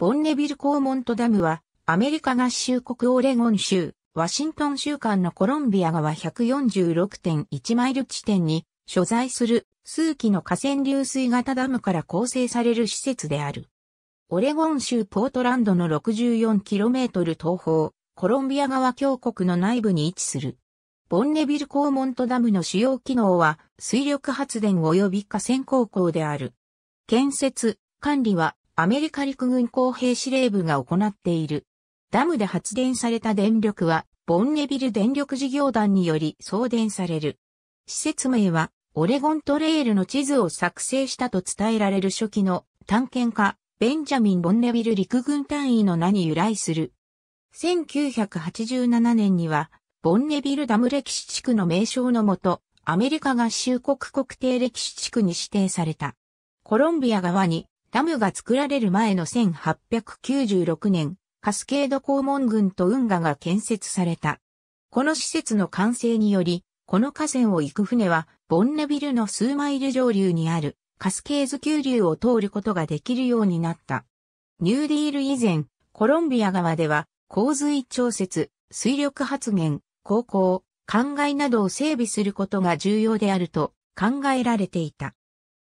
ボンネビルコーモントダムは、アメリカ合衆国オレゴン州、ワシントン州間のコロンビア川146.1マイル地点に所在する数基の河川流水型ダムから構成される施設である。オレゴン州ポートランドの 64km 東方、コロンビア川峡谷の内部に位置する。ボンネビルコーモントダムの主要機能は水力発電及び河川高校である。建設、管理はアメリカ陸軍工兵司令部が行っている。ダムで発電された電力は、ボンネビル電力事業団により送電される。施設名は、オレゴントレイルの地図を作成したと伝えられる初期の探検家、ベンジャミン・ボンネビル陸軍単位の名に由来する。1987年には、ボンネビルダム歴史地区の名称のもと、アメリカ合衆国国定歴史地区に指定された。コロンビア側にダムが作られる前の1896年、カスケード公門群と運河が建設された。この施設の完成により、この河川を行く船は、ボンネビルの数マイル上流にあるカスケーズ急流を通ることができるようになった。ニューディール以前、コロンビア川では、洪水調節、水力発現、航行、灌漑などを整備することが重要であると考えられていた。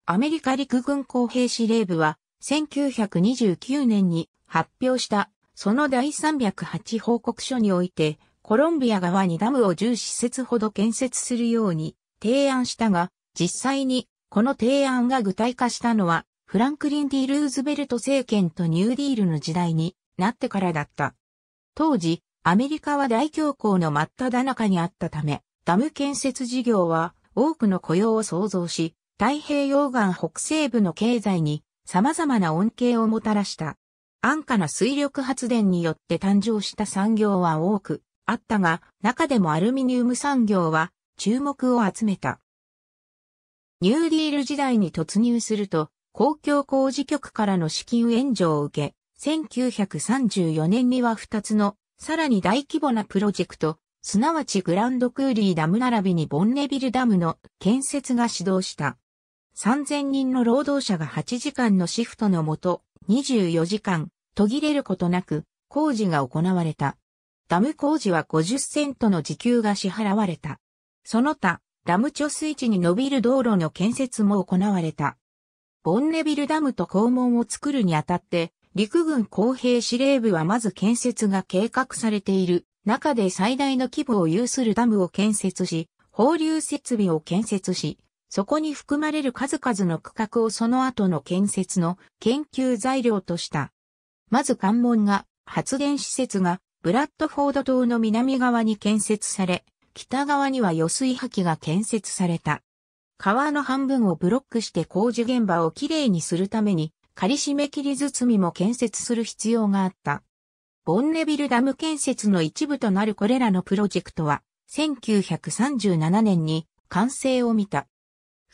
アメリカ陸軍工兵司令部は1929年に発表したその第308報告書においてコロンビア側にダムを10施設ほど建設するように提案したが実際にこの提案が具体化したのはフランクリン・ディ・ルーズベルト政権とニューディールの時代になってからだった。当時、アメリカは大恐慌の真っ只中にあったため、ダム建設事業は多くの雇用を創造し、太平洋岸北西部の経済に様々な恩恵をもたらした。安価な水力発電によって誕生した産業は多くあったが、中でもアルミニウム産業は注目を集めた。ニューディール時代に突入すると、公共工事局からの資金援助を受け、1934年には2つのさらに大規模なプロジェクト、すなわちグランドクーリーダム並びにボンネビルダムの建設が始動した。3000人の労働者が8時間のシフトのもと、24時間、途切れることなく、工事が行われた。ダム工事は50セントの時給が支払われた。その他、ダム貯水池に伸びる道路の建設も行われた。ボンネビルダムと肛門を作るにあたって、陸軍工兵司令部はまず建設が計画されている中で最大の規模を有するダムを建設し、放流設備を建設し、そこに含まれる数々の区画をその後の建設の研究材料とした。まず関門が、発電施設が、ブラッドフォード島の南側に建設され、北側には余水破棄が建設された。川の半分をブロックして工事現場をきれいにするために、仮締め切り包みも建設する必要があった。ボンネビルダム建設の一部となるこれらのプロジェクトは、1937年に完成を見た。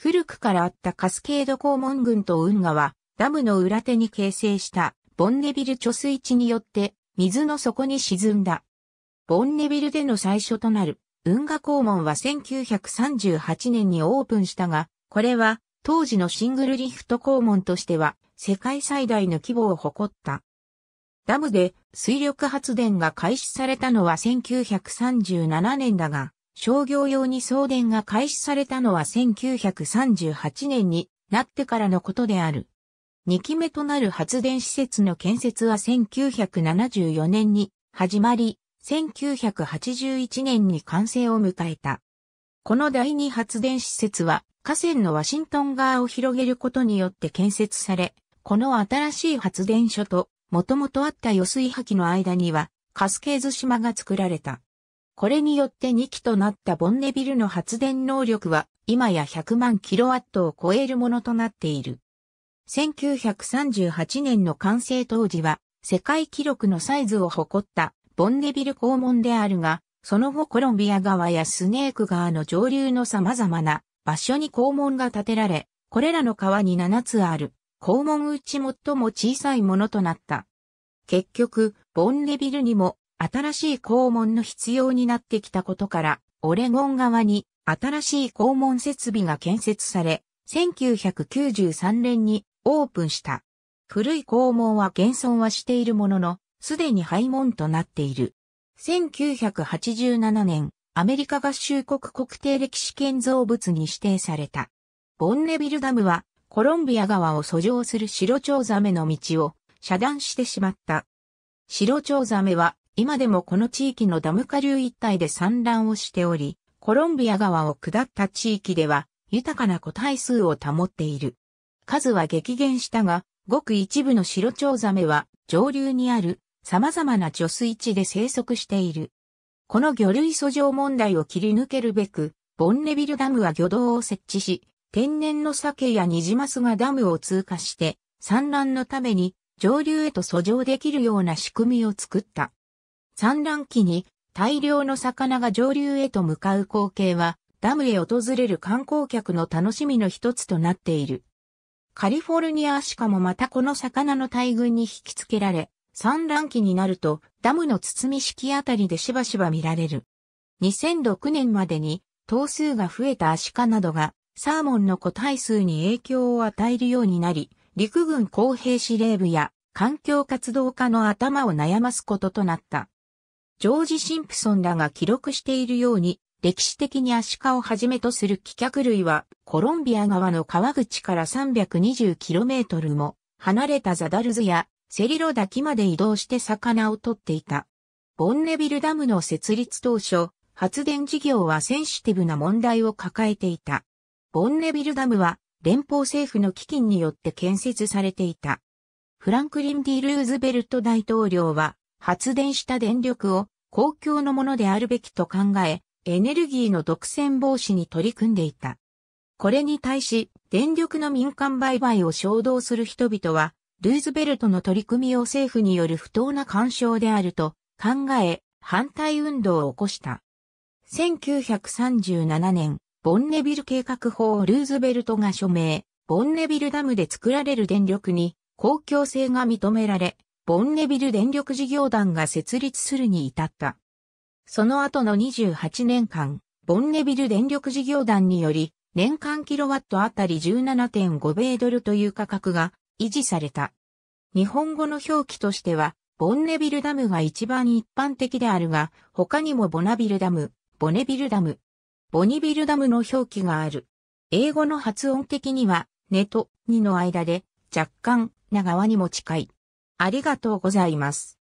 古くからあったカスケード公門群と運河は、ダムの裏手に形成したボンネビル貯水池によって水の底に沈んだ。ボンネビルでの最初となる運河肛門は1938年にオープンしたが、これは当時のシングルリフト肛門としては世界最大の規模を誇った。ダムで水力発電が開始されたのは1937年だが、商業用に送電が開始されたのは1938年になってからのことである。2期目となる発電施設の建設は1974年に始まり、1981年に完成を迎えた。この第2発電施設は河川のワシントン側を広げることによって建設され、この新しい発電所ともともとあった予水波機の間にはカスケーズ島が作られた。これによって2基となったボンネビルの発電能力は今や100万キロワットを超えるものとなっている。1938年の完成当時は世界記録のサイズを誇ったボンネビル肛門であるが、その後コロンビア川やスネーク川の上流の様々な場所に肛門が建てられ、これらの川に7つある肛門うち最も小さいものとなった。結局、ボンネビルにも新しい肛門の必要になってきたことから、オレゴン側に新しい肛門設備が建設され、1993年にオープンした。古い肛門は現存はしているものの、すでに廃門となっている。1987年、アメリカ合衆国国定歴史建造物に指定された。ボンネビルダムは、コロンビア川を遡上する白蝶ザメの道を遮断してしまった。白蝶ザメは今でもこの地域のダム下流一帯で産卵をしており、コロンビア川を下った地域では豊かな個体数を保っている。数は激減したが、ごく一部の白蝶ザメは上流にある様々な貯水池で生息している。この魚類訴状問題を切り抜けるべく、ボンネビルダムは魚道を設置し、天然の鮭やニジマスがダムを通過して、産卵のために上流へと遡上できるような仕組みを作った。産卵期に大量の魚が上流へと向かう光景は、ダムへ訪れる観光客の楽しみの一つとなっている。カリフォルニアアシカもまたこの魚の大群に引きつけられ、産卵期になるとダムの包み式あたりでしばしば見られる。2006年までに頭数が増えたアシカなどがサーモンの個体数に影響を与えるようになり、陸軍公平司令部や環境活動家の頭を悩ますこととなった。ジョージ・シンプソンらが記録しているように、歴史的にアシカをはじめとする棄却類は、コロンビア側の川口から 320km も離れたザダルズやセリロ滝まで移動して魚を取っていた。ボンネビルダムの設立当初、発電事業はセンシティブな問題を抱えていた。ボンネビルダムは連邦政府の基金によって建設されていた。フランクリン・ディ・ルーズベルト大統領は発電した電力を公共のものであるべきと考え、エネルギーの独占防止に取り組んでいた。これに対し、電力の民間売買を衝動する人々は、ルーズベルトの取り組みを政府による不当な干渉であると考え、反対運動を起こした。1937年、ボンネビル計画法をルーズベルトが署名、ボンネビルダムで作られる電力に公共性が認められ、ボンネビル電力事業団が設立するに至った。その後の28年間、ボンネビル電力事業団により、年間キロワットあたり17.5米ドルという価格が維持された。日本語の表記としては、ボンネビルダムが一番一般的であるが、他にもボナビルダム、ボネビルダム、ボニビルダムの表記がある。英語の発音的には、ネと、ニの間で、若干、な側にも近い。ありがとうございます。